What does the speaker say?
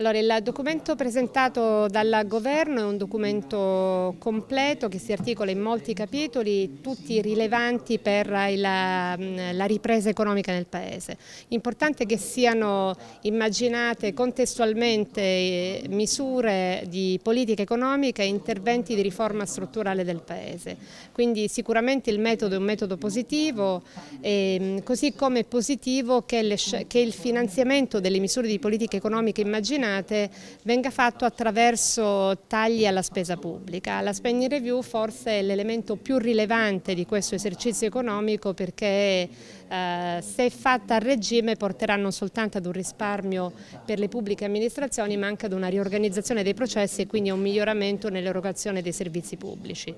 Allora, il documento presentato dal governo è un documento completo che si articola in molti capitoli, tutti rilevanti per la, mm, la ripresa economica nel Paese. Importante che siano immaginate contestualmente eh, misure di politica economica e interventi di riforma strutturale del Paese. Quindi sicuramente il metodo è un metodo positivo, ehm, così come è positivo che, le, che il finanziamento delle misure di politica economica immaginate giornate venga fatto attraverso tagli alla spesa pubblica. La spending review forse è l'elemento più rilevante di questo esercizio economico perché eh, se fatta a regime porterà non soltanto ad un risparmio per le pubbliche amministrazioni ma anche ad una riorganizzazione dei processi e quindi a un miglioramento nell'erogazione dei servizi pubblici.